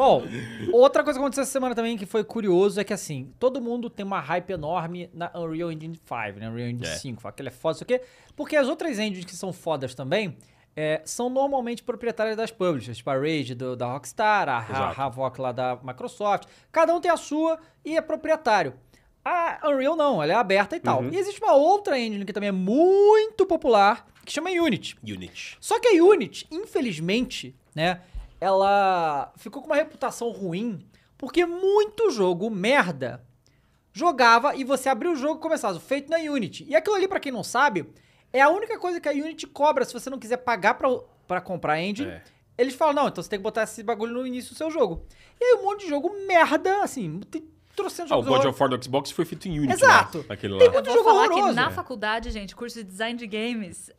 Bom, outra coisa que aconteceu essa semana também que foi curioso é que, assim, todo mundo tem uma hype enorme na Unreal Engine 5, né? Unreal Engine é. 5, aquele é foda, o quê? Porque as outras engines que são fodas também é, são normalmente proprietárias das publishers, tipo a Rage do, da Rockstar, a Havoc lá da Microsoft. Cada um tem a sua e é proprietário. A Unreal não, ela é aberta e tal. Uhum. E existe uma outra engine que também é muito popular, que chama Unity. Unity. Só que a Unity, infelizmente, né? ela ficou com uma reputação ruim porque muito jogo merda jogava e você abriu o jogo e começava feito na Unity. E aquilo ali, para quem não sabe, é a única coisa que a Unity cobra se você não quiser pagar para comprar a engine. É. Eles falam, não, então você tem que botar esse bagulho no início do seu jogo. E aí um monte de jogo merda, assim, tem trouxendo jogo jogos. Ah, o God of War do Xbox foi feito em Unity. Né? Exato. Né? Aquele lá. Tem muito jogo falar horroroso. Que na é. faculdade, gente, curso de design de games,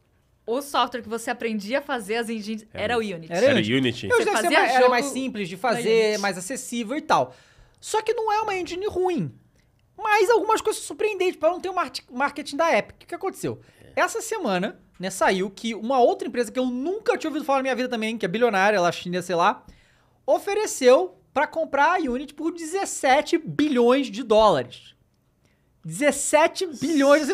o software que você aprendia a fazer as engines era, era o Unity. Era, era Unity. Unity. Eu já fazia mais, jogo... era mais simples de fazer, mais acessível e tal. Só que não é uma engine ruim. Mas algumas coisas surpreendentes, para não ter o marketing da Epic. O que aconteceu? É. Essa semana, né, saiu que uma outra empresa que eu nunca tinha ouvido falar na minha vida também, que é bilionária, ela é chinesa, sei lá, ofereceu para comprar a Unity por 17 bilhões de dólares. 17 bilhões.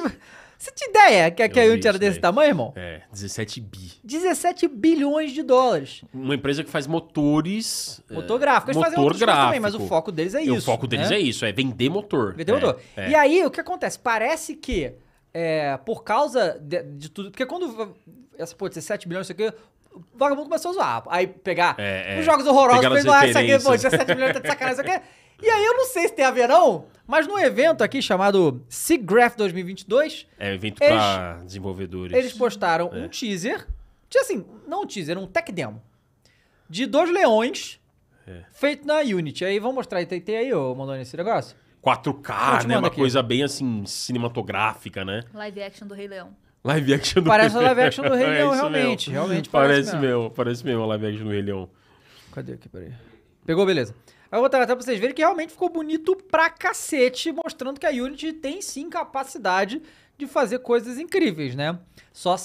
Você tem ideia que, a Unity era desse é. tamanho, irmão? É, 17 bi. 17 bilhões de dólares. Uma empresa que faz motores. É, motor gráfico. Eles motor fazem gráfico. também, mas o foco deles é e isso. O foco deles né? é isso, é vender motor. Vender é, motor. É. E aí, o que acontece? Parece que, é, por causa de, de, tudo. Porque quando. Essa, pô, 17 bilhões, isso aqui. O vagabundo começou a zoar. Aí pegar é, os jogos horrorosos, fez lá, isso aqui, pô, 17 bilhões tá de sacanagem, isso aqui. E aí eu não sei se tem a ver não, mas num evento aqui chamado Seagraph 2022... É, evento eles, pra desenvolvedores. Eles postaram é. um teaser, assim, não um teaser, um tech demo, de dois leões é. feito na Unity. Aí vamos mostrar, aí, tem aí, ô, mandou nesse negócio? 4K, então né? Uma aqui. coisa bem, assim, cinematográfica, né? Live action do Rei Leão. Live action do Parece Rei Leão. Parece live action do Rei é Leão, realmente. Realmente parece, parece mesmo. mesmo. Parece mesmo a live action do Rei Leão. Cadê aqui? Peraí. Pegou, beleza. Eu vou tratar pra vocês verem que realmente ficou bonito pra cacete, mostrando que a Unity tem sim capacidade de fazer coisas incríveis, né? Só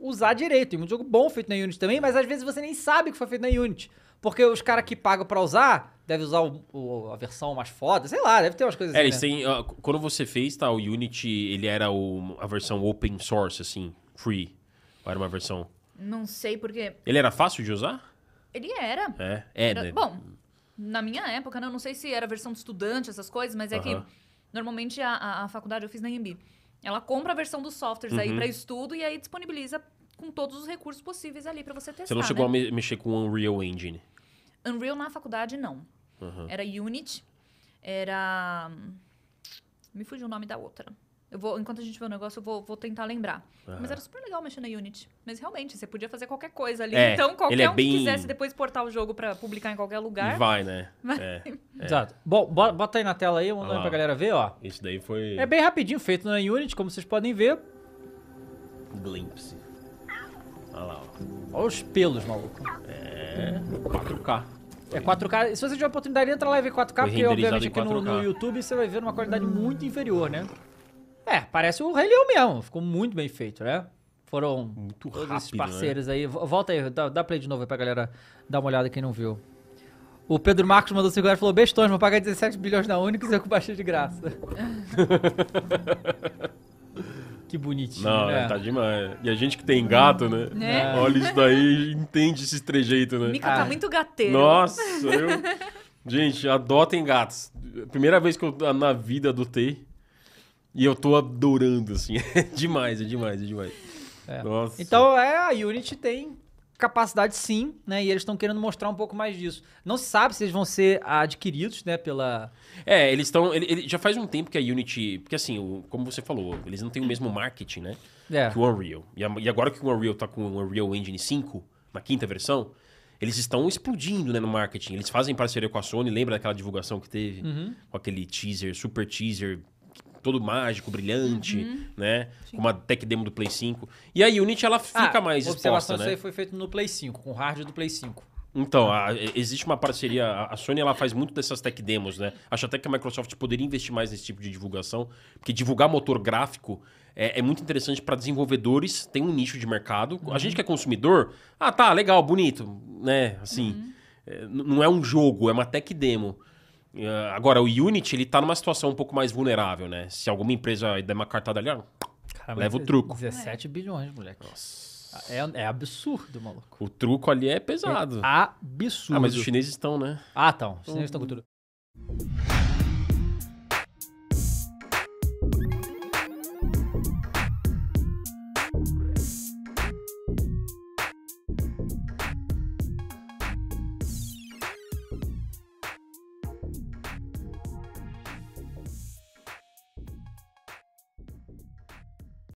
usar direito. Tem muito jogo bom feito na Unity também, mas às vezes você nem sabe que foi feito na Unity. Porque os caras que pagam pra usar, devem usar o, o, a versão mais foda, sei lá, deve ter umas coisas é, assim. É, né? uh, quando você fez, tá, o Unity, ele era o, a versão open source, assim, free. Ou era uma versão. Não sei porque. Ele era fácil de usar? Ele era. É, é era... né? Bom, na minha época, né? eu não sei se era versão de estudante, essas coisas, mas é que normalmente a, a, a, faculdade eu fiz na IMB. Ela compra a versão dos softwares aí uhum. para estudo e aí disponibiliza com todos os recursos possíveis ali para você testar. Você não né? chegou né? a mexer com Unreal Engine? Unreal na faculdade não. Era Unity, era me fugiu o nome da outra. Eu vou, enquanto a gente vê o negócio, eu vou, vou tentar lembrar. Mas era super legal mexer na Unity. Mas realmente, você podia fazer qualquer coisa ali. É, então, qualquer é um bem... que quisesse depois portar o jogo para publicar em qualquer lugar. Vai, né? É, é, Exato. Bom, bota aí na tela aí, manda ah, aí pra galera ver, ó. Isso daí foi. É bem rapidinho, feito na Unity, como vocês podem ver. Glimpse. Olha lá, ó. Olha os pelos, maluco. É. 4K. É 4K. Se você tiver oportunidade, entra lá e 4K, Foi porque obviamente aqui no, no, YouTube você vai ver numa qualidade muito inferior, né? É, parece o Rei Leão mesmo. Ficou muito bem feito, né? Foram muito todos esses né? parceiros né? aí. Volta aí, dá, dá, play de novo aí pra galera dar uma olhada quem não viu. O Pedro Marcos mandou 5 reais e falou: Bestões, vou pagar 17 bilhões na Unix e eu com baixinho de graça. que bonitinho. Não, né? tá demais. E a gente que tem gato, né? né? É. Olha isso daí entende esse trejeito, né? Mica tá ah. tá muito gateiro. Nossa, eu. Gente, adotem gatos. Primeira vez que eu na vida adotei. E eu tô adorando, assim. É demais, é demais, é demais. É. Nossa. Então, é, a Unity tem capacidade sim, né? E eles estão querendo mostrar um pouco mais disso. Não se sabe se eles vão ser adquiridos, né, pela... É, eles estão... Ele, ele, já faz um tempo que a Unity... Porque assim, o, como você falou, eles não têm o mesmo marketing, né? É. Que o Unreal. E, a, e agora que o Unreal tá com o Unreal Engine 5, na quinta versão, eles estão explodindo né, no marketing. Eles fazem parceria com a Sony, lembra daquela divulgação que teve? Uhum. Com aquele teaser, super teaser todo mágico, brilhante, uhum. né? Sim. Com uma tech demo do Play 5. E ah, a Unity, ela fica ah, mais exposta, né? Isso aí foi feito no Play 5, com o hard do Play 5. Então, a, existe uma parceria. A Sony ela faz muito dessas tech demos, né? Acho até que a Microsoft poderia investir mais nesse tipo de divulgação, porque divulgar motor gráfico é, é muito interessante para desenvolvedores, tem um nicho de mercado. Uhum. A gente que é consumidor, ah, tá, legal, bonito, né? Assim, uhum. é, não é um jogo, é uma tech demo. Ah, agora, o Unity, ele tá numa situação um pouco mais vulnerável, né? Se alguma empresa der uma cartada ali, ó, Caramba, leva o truco. 17 bilhões, moleque. Nossa. É, é, absurdo, maluco. O truco ali é pesado. É absurdo. Ah, mas os chineses estão, né? Ah, estão. Os chineses estão com tudo.